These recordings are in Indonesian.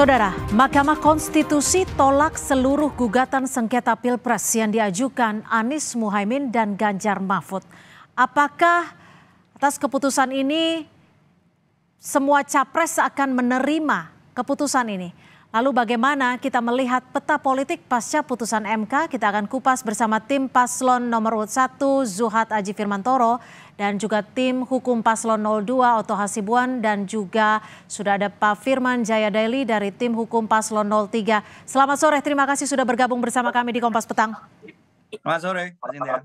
Saudara, Mahkamah Konstitusi tolak seluruh gugatan sengketa Pilpres yang diajukan Anies Muhaimin dan Ganjar Mahfud. Apakah atas keputusan ini semua capres akan menerima keputusan ini? Lalu bagaimana kita melihat peta politik pasca putusan MK? Kita akan kupas bersama tim paslon nomor urut 1 Zuhad Aji Firmantoro dan juga tim hukum paslon 02 Oto Hasibuan dan juga sudah ada Pak Firman Jayadeli dari tim hukum paslon 03. Selamat sore, terima kasih sudah bergabung bersama kami di Kompas Petang. Selamat sore, Mas Indra.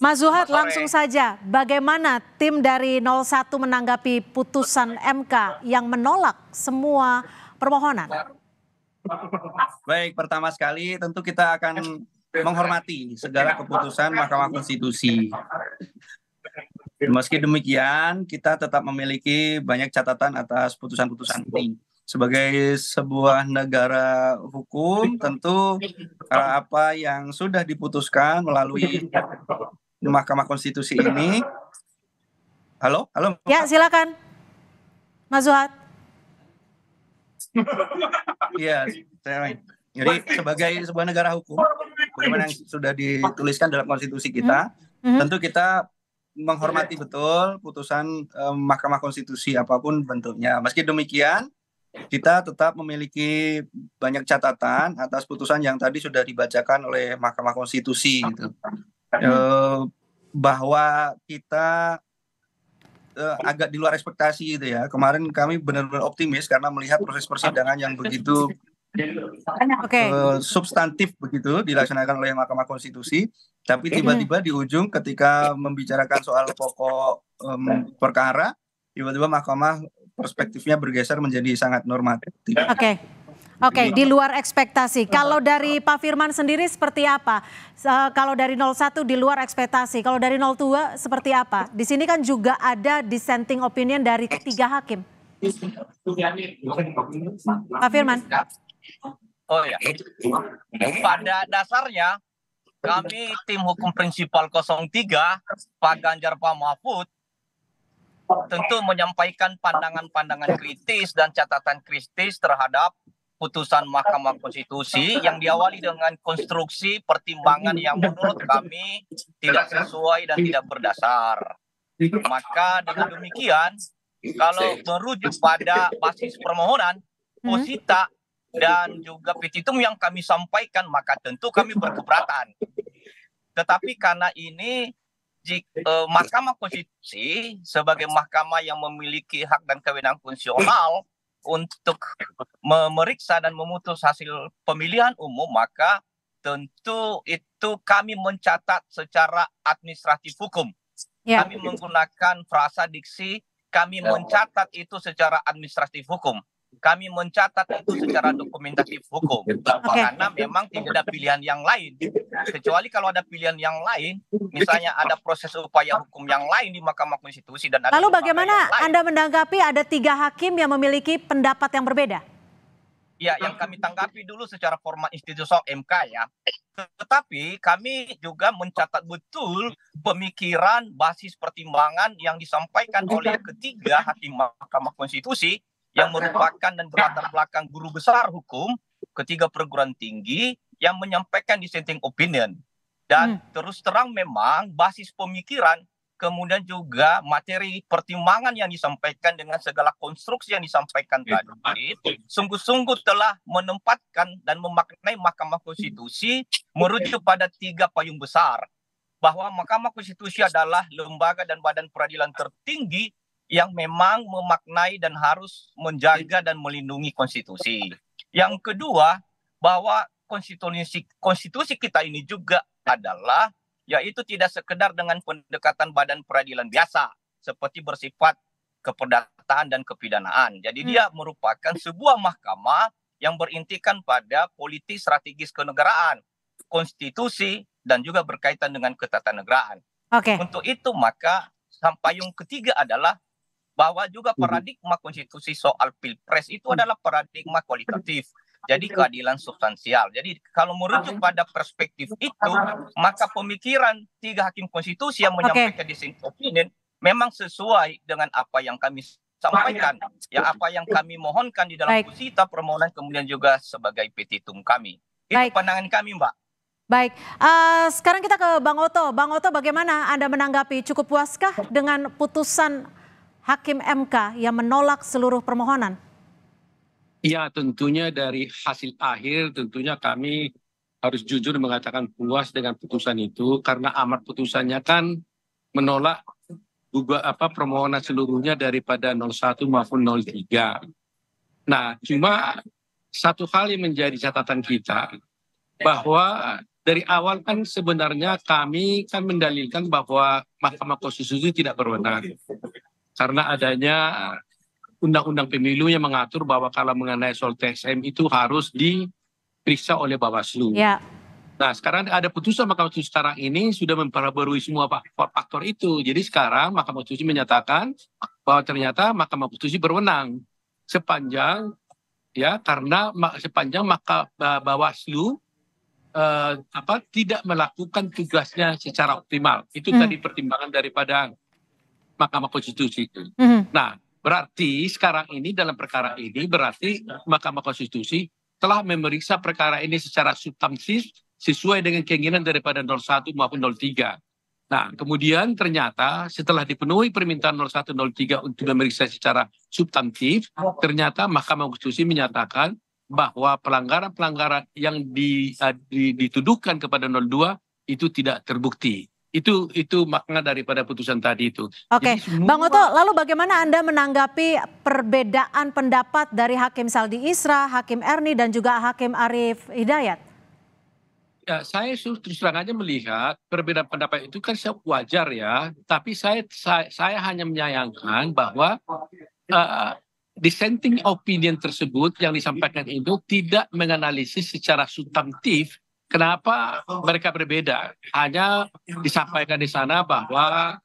Mas Zuhad, langsung saja, bagaimana tim dari 01 menanggapi putusan MK yang menolak semua permohonan? Baik, pertama sekali tentu kita akan menghormati segala keputusan Mahkamah Konstitusi. Meski demikian, kita tetap memiliki banyak catatan atas putusan-putusan ini. Sebagai sebuah negara hukum, tentu apa yang sudah diputuskan melalui Mahkamah Konstitusi ini. Halo, halo. Ya, silakan, Mas Zuhad. Iya, saya jadi sebagai sebuah negara hukum, bagaimana yang sudah dituliskan dalam konstitusi kita, mm -hmm. tentu kita menghormati iya. betul putusan eh, Mahkamah Konstitusi apapun bentuknya. Meski demikian, kita tetap memiliki banyak catatan atas putusan yang tadi sudah dibacakan oleh Mahkamah Konstitusi gitu. Eh, bahwa kita eh, agak di luar ekspektasi gitu ya. Kemarin kami benar-benar optimis karena melihat proses persidangan yang begitu okay. uh, eh, substantif begitu dilaksanakan oleh Mahkamah Konstitusi, tapi iya. tiba-tiba di ujung ketika membicarakan soal pokok um, perkara, tiba-tiba Mahkamah perspektifnya bergeser menjadi sangat normatif. Oke. Okay. Oke, okay, iya. di luar ekspektasi. Kalau dari Pak Firman sendiri seperti apa? Eh, kalau dari 01 di luar ekspektasi. Kalau dari 02 seperti apa? Di sini kan juga ada dissenting opinion dari tiga hakim. Pak Firman. Oh ya. Pada dasarnya kami tim hukum prinsipal 03 Pak Ganjar Pak Mahfud tentu menyampaikan pandangan-pandangan kritis dan catatan kritis terhadap putusan Mahkamah Konstitusi yang diawali dengan konstruksi pertimbangan yang menurut kami tidak sesuai dan tidak berdasar. Maka dengan demikian, kalau merujuk pada basis permohonan, hmm. Posita dan juga petitum yang kami sampaikan maka tentu kami berkeberatan. Tetapi karena ini jik, eh, Mahkamah Konstitusi sebagai mahkamah yang memiliki hak dan kewenangan fungsional untuk memeriksa dan memutus hasil pemilihan umum maka tentu itu kami mencatat secara administratif hukum. Ya. Kami menggunakan frasa diksi kami ya. mencatat itu secara administratif hukum kami mencatat itu secara dokumentatif hukum okay. karena memang tidak ada pilihan yang lain kecuali kalau ada pilihan yang lain misalnya ada proses upaya hukum yang lain di Mahkamah Konstitusi dan lalu bagaimana anda menanggapi ada tiga hakim yang memiliki pendapat yang berbeda? Ya, yang kami tanggapi dulu secara format institusional MK ya. Tetapi kami juga mencatat betul pemikiran, basis pertimbangan yang disampaikan oleh ketiga hakim Mahkamah Konstitusi yang merupakan dan berlatar belakang guru besar hukum ketiga perguruan tinggi yang menyampaikan dissenting opinion dan hmm. terus terang memang basis pemikiran kemudian juga materi pertimbangan yang disampaikan dengan segala konstruksi yang disampaikan tadi sungguh-sungguh telah menempatkan dan memaknai Mahkamah Konstitusi merujuk pada tiga payung besar bahwa Mahkamah Konstitusi adalah lembaga dan badan peradilan tertinggi yang memang memaknai dan harus menjaga dan melindungi konstitusi. Yang kedua, bahwa konstitusi konstitusi kita ini juga adalah yaitu tidak sekedar dengan pendekatan badan peradilan biasa seperti bersifat keperdataan dan kepidanaan. Jadi hmm. dia merupakan sebuah mahkamah yang berintikan pada politik strategis kenegaraan, konstitusi dan juga berkaitan dengan ketatanegaraan. Okay. Untuk itu maka sampai yang ketiga adalah bahwa juga mhm. paradigma konstitusi soal pilpres itu mhm. adalah paradigma kualitatif jadi keadilan substansial. Jadi kalau merujuk pada perspektif itu, maka pemikiran tiga hakim konstitusi yang menyampaikan okay. dissenting opinion memang sesuai dengan apa yang kami sampaikan, ya apa yang kami mohonkan di dalam kusita permohonan kemudian juga sebagai petitum kami. Itu Baik. pandangan kami, Mbak. Baik, uh, sekarang kita ke Bang Oto. Bang Oto, bagaimana Anda menanggapi? Cukup puaskah dengan putusan Hakim MK yang menolak seluruh permohonan? Ya tentunya dari hasil akhir tentunya kami harus jujur mengatakan puas dengan putusan itu karena amat putusannya kan menolak juga apa permohonan seluruhnya daripada 01 maupun 03. Nah, cuma satu hal yang menjadi catatan kita bahwa dari awal kan sebenarnya kami kan mendalilkan bahwa Mahkamah Konstitusi tidak berwenang karena adanya eh, undang-undang pemilu yang mengatur bahwa kalau mengenai soal TSM itu harus diperiksa oleh Bawaslu. Ya. Nah, sekarang ada putusan Mahkamah Konstitusi sekarang ini sudah memperbarui semua faktor itu. Jadi sekarang Mahkamah Konstitusi menyatakan bahwa ternyata Mahkamah Konstitusi berwenang sepanjang ya karena sepanjang maka Bawaslu eh, apa tidak melakukan tugasnya secara optimal. Itu hmm. tadi pertimbangan daripada Mahkamah Konstitusi Mm-hmm. Nah, berarti sekarang ini dalam perkara ini berarti Mahkamah Konstitusi telah memeriksa perkara ini secara substansi sesuai dengan keinginan daripada 01 maupun 03. Nah, kemudian ternyata setelah dipenuhi permintaan 01-03 untuk memeriksa secara substantif, ternyata Mahkamah Konstitusi menyatakan bahwa pelanggaran-pelanggaran yang di, uh, dituduhkan kepada 02 itu tidak terbukti. Itu itu makna daripada putusan tadi itu. Oke, okay. Bang Oto, lalu bagaimana Anda menanggapi perbedaan pendapat dari Hakim Saldi Isra, Hakim Erni dan juga Hakim Arief Hidayat? Ya, saya terus terang aja melihat perbedaan pendapat itu kan wajar ya, tapi saya saya, saya hanya menyayangkan bahwa uh, dissenting opinion tersebut yang disampaikan itu tidak menganalisis secara substantif Kenapa mereka berbeda? Hanya disampaikan di sana bahwa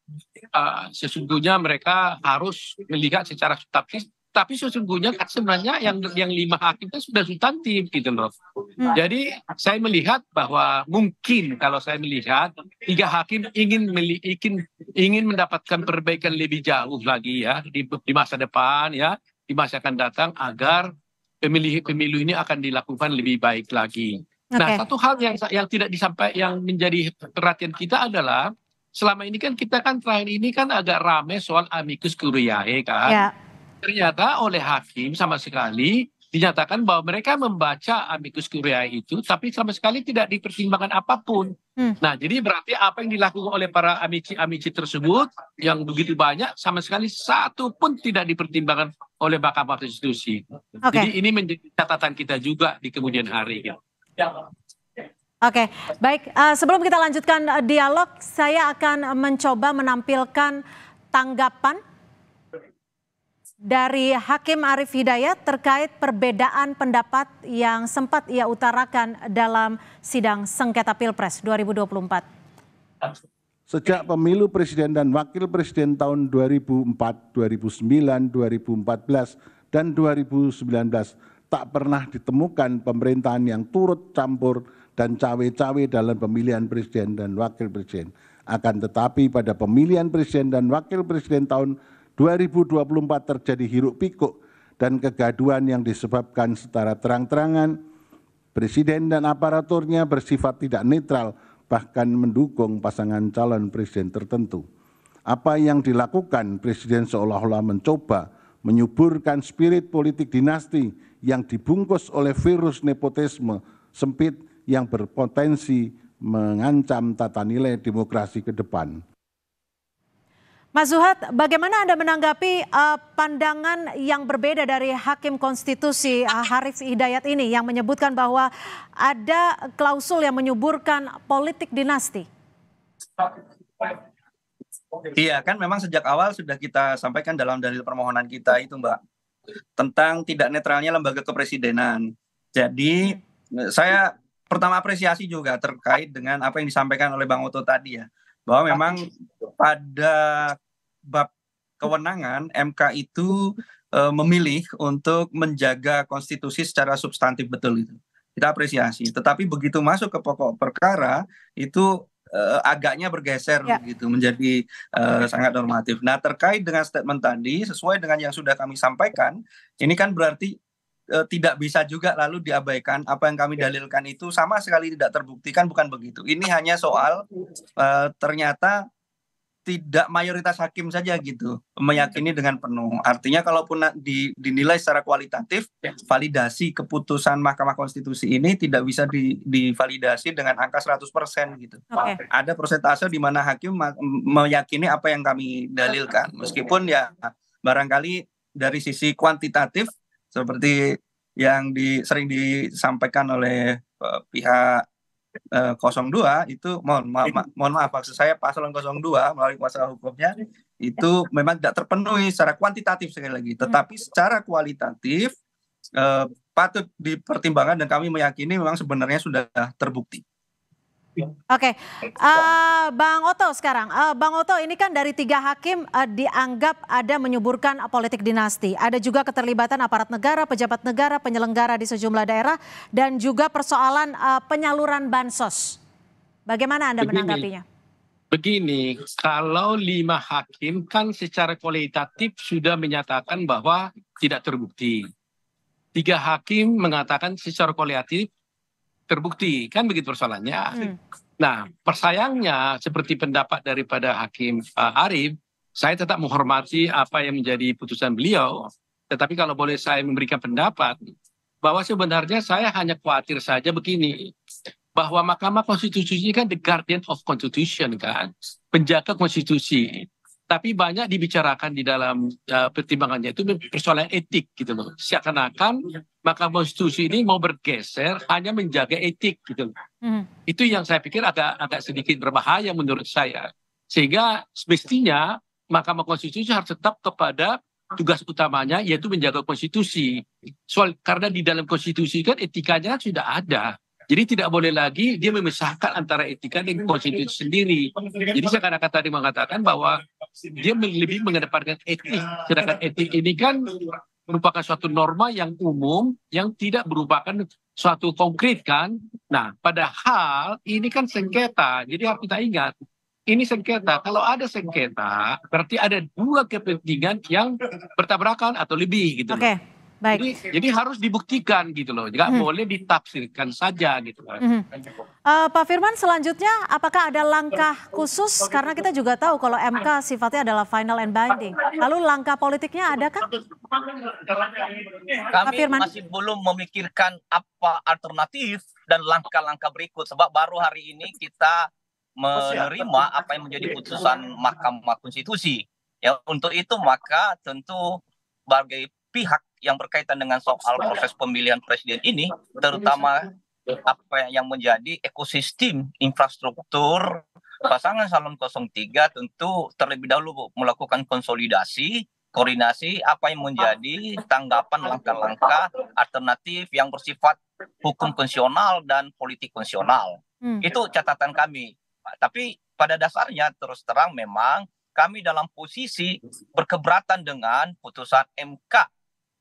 uh, sesungguhnya mereka harus melihat secara substantif tapi sesungguhnya kan sebenarnya yang yang lima hakim itu sudah substantif gitu loh. Hmm. Jadi saya melihat bahwa mungkin kalau saya melihat tiga hakim ingin ingin ingin mendapatkan perbaikan lebih jauh lagi ya di, di masa depan ya di masa akan datang agar pemilih pemilu ini akan dilakukan lebih baik lagi. Okay. Nah, satu hal yang yang tidak disampaikan yang menjadi perhatian kita adalah selama ini kan kita kan terakhir ini kan agak rame soal amicus curiae kan. Yeah. Ternyata oleh hakim sama sekali dinyatakan bahwa mereka membaca amicus curiae itu tapi sama sekali tidak dipertimbangkan apapun. Hmm. Nah, jadi berarti apa yang dilakukan oleh para amici-amici tersebut yang begitu banyak sama sekali satu pun tidak dipertimbangkan oleh Mahkamah Konstitusi. Okay. Jadi ini menjadi catatan kita juga di kemudian hari. Ya. Oke, okay. baik. Uh, sebelum kita lanjutkan eh, dialog, saya akan mencoba menampilkan tanggapan dari Hakim Arief Hidayat terkait perbedaan pendapat yang sempat ia utarakan dalam sidang sengketa Pilpres 2024. Sejak pemilu presiden dan wakil presiden tahun 2004, 2009, 2014, dan 2019, tak pernah ditemukan pemerintahan yang turut campur dan cawe-cawe dalam pemilihan presiden dan wakil presiden. Akan tetapi pada pemilihan presiden dan wakil presiden tahun 2024 terjadi hiruk pikuk dan kegaduan yang disebabkan secara terang-terangan presiden dan aparaturnya bersifat tidak netral bahkan mendukung pasangan calon presiden tertentu. Apa yang dilakukan presiden seolah-olah mencoba menyuburkan spirit politik dinasti yang dibungkus oleh virus nepotisme sempit yang berpotensi mengancam tata nilai demokrasi ke depan. Mas Zuhad, bagaimana Anda menanggapi uh, pandangan yang berbeda dari Hakim Konstitusi uh, Harif Hidayat ini yang menyebutkan bahwa ada klausul yang menyuburkan politik dinasti? Iya kan memang sejak awal sudah kita sampaikan dalam dalil permohonan kita itu Mbak tentang tidak netralnya lembaga kepresidenan. Jadi iya. saya pertama apresiasi juga terkait dengan apa yang disampaikan oleh Bang Oto tadi ya bahwa memang pada bab kewenangan MK itu e, memilih untuk menjaga konstitusi secara substantif betul itu kita apresiasi. Tetapi begitu masuk ke pokok perkara itu uh, agaknya bergeser ya. gitu menjadi uh, sangat normatif. Nah, terkait dengan statement tadi sesuai dengan yang sudah kami sampaikan, ini kan berarti uh, tidak bisa juga lalu diabaikan apa yang kami ya. dalilkan itu sama sekali tidak terbuktikan bukan begitu. Ini hanya soal uh, ternyata tidak mayoritas hakim saja gitu hmm. meyakini dengan penuh. Artinya kalaupun di, dinilai secara kualitatif, ya. validasi keputusan Mahkamah Konstitusi ini tidak bisa di, divalidasi dengan angka 100% gitu. Okay. Ada persentase di mana hakim meyakini apa yang kami dalilkan. Meskipun ya barangkali dari sisi kuantitatif seperti yang di, sering disampaikan oleh uh, pihak 02 eh, itu mohon maaf ma mohon maaf maksud saya paslon 02 melalui kuasa hukumnya itu memang tidak terpenuhi secara kuantitatif sekali lagi hmm. tetapi secara kualitatif eh, patut dipertimbangkan dan kami meyakini memang sebenarnya sudah terbukti. Oke, okay. uh, eh, Bang Oto sekarang, uh, Bang Oto ini kan dari tiga hakim uh, dianggap ada menyuburkan politik dinasti, ada juga keterlibatan aparat negara, pejabat negara, penyelenggara di sejumlah daerah, dan juga persoalan uh, penyaluran bansos. Bagaimana anda begini, menanggapinya? Begini, kalau lima hakim kan secara kualitatif sudah menyatakan bahwa tidak terbukti. Tiga hakim mengatakan secara kualitatif terbukti kan begitu persoalannya. Hmm. Nah persayangnya seperti pendapat daripada Hakim uh, eh, Arief, saya tetap menghormati apa yang menjadi putusan beliau. Tetapi kalau boleh saya memberikan pendapat bahwa sebenarnya saya hanya khawatir saja begini bahwa Mahkamah Konstitusi ini kan the guardian of constitution kan, penjaga konstitusi. Tapi banyak dibicarakan di dalam uh, pertimbangannya itu persoalan etik gitu loh. Seakan-akan Mahkamah Konstitusi ini mau bergeser hanya menjaga etik gitu. Mm. Itu yang saya pikir agak agak sedikit berbahaya menurut saya. Sehingga semestinya Mahkamah Konstitusi harus tetap kepada tugas utamanya yaitu menjaga konstitusi. Soal karena di dalam konstitusi kan etikanya sudah ada. Jadi tidak boleh lagi dia memisahkan antara etika dan konstitusi sendiri. Jadi saya kata tadi mengatakan bahwa dia lebih mengedepankan etik. Sedangkan etik ini kan merupakan suatu norma yang umum yang tidak merupakan suatu konkret kan. Nah, padahal ini kan sengketa. Jadi harus kita ingat, ini sengketa. Kalau ada sengketa, berarti ada dua kepentingan yang bertabrakan atau lebih gitu. Oke. Okay. Baik. Jadi, jadi harus dibuktikan gitu loh, nggak hmm. boleh ditafsirkan saja gitu. Hmm. Uh, Pak Firman, selanjutnya apakah ada langkah khusus karena kita juga tahu kalau MK sifatnya adalah final and binding. Lalu langkah politiknya ada kan? Kami Pak Firman. masih belum memikirkan apa alternatif dan langkah-langkah berikut sebab baru hari ini kita menerima apa yang menjadi putusan Mahkamah Konstitusi. Ya untuk itu maka tentu bagi pihak yang berkaitan dengan soal proses pemilihan presiden ini, terutama apa yang menjadi ekosistem infrastruktur pasangan calon 03 tentu terlebih dahulu melakukan konsolidasi, koordinasi apa yang menjadi tanggapan langkah-langkah alternatif yang bersifat hukum konsional dan politik konsional. Hmm. Itu catatan kami. Tapi pada dasarnya terus terang memang kami dalam posisi berkeberatan dengan putusan MK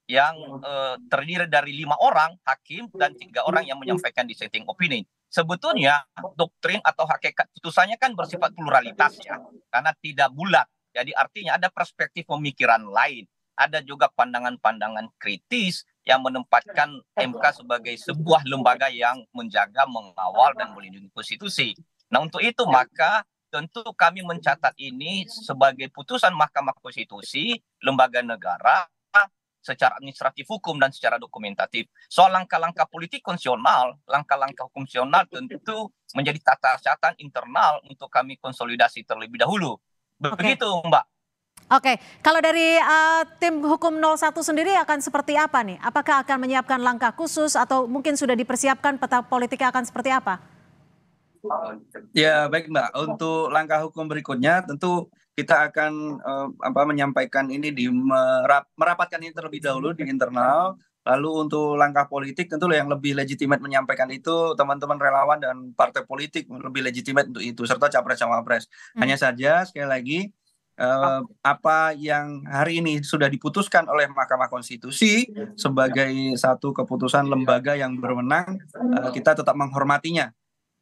yang uh, terdiri dari lima orang hakim dan tiga orang yang menyampaikan dissenting opinion. Sebetulnya doktrin atau hakikat putusannya kan bersifat pluralitas ya, karena tidak bulat. Jadi artinya ada perspektif pemikiran lain, ada juga pandangan-pandangan kritis yang menempatkan MK sebagai sebuah lembaga yang menjaga, mengawal dan melindungi konstitusi. Nah, untuk itu maka tentu kami mencatat ini sebagai putusan Mahkamah Konstitusi, lembaga negara secara administratif hukum dan secara dokumentatif. Soal langkah-langkah politik konsional, langkah-langkah hukum konsional tentu menjadi tata catatan internal untuk kami konsolidasi terlebih dahulu. Begitu, okay. Mbak. Oke, okay. kalau dari uh, tim hukum 01 sendiri akan seperti apa nih? Apakah akan menyiapkan langkah khusus atau mungkin sudah dipersiapkan peta politiknya akan seperti apa? Ya baik Mbak. Untuk langkah hukum berikutnya tentu kita akan uh, apa, menyampaikan ini di merap, merapatkan ini terlebih dahulu di internal. Lalu untuk langkah politik tentu yang lebih legitimate menyampaikan itu teman-teman relawan dan partai politik lebih legitimate untuk itu serta capres-cawapres. Hmm. Hanya saja sekali lagi eh, oh. apa yang hari ini sudah diputuskan oleh Mahkamah Konstitusi hmm. sebagai satu keputusan lembaga yang berwenang uh, kita tetap menghormatinya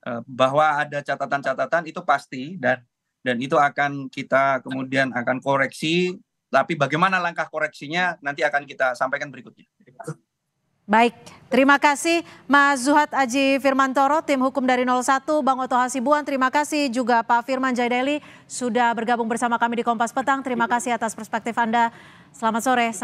Eh, bahwa ada catatan-catatan itu pasti dan dan itu akan kita kemudian akan koreksi tapi bagaimana langkah koreksinya nanti akan kita sampaikan berikutnya. Baik, terima kasih Mas Zuhad Aji Firmantoro, tim hukum dari 01, Bang Oto Hasibuan, terima kasih juga Pak Firman Jaideli sudah bergabung bersama kami di Kompas Petang. Terima kasih atas perspektif Anda. Selamat sore.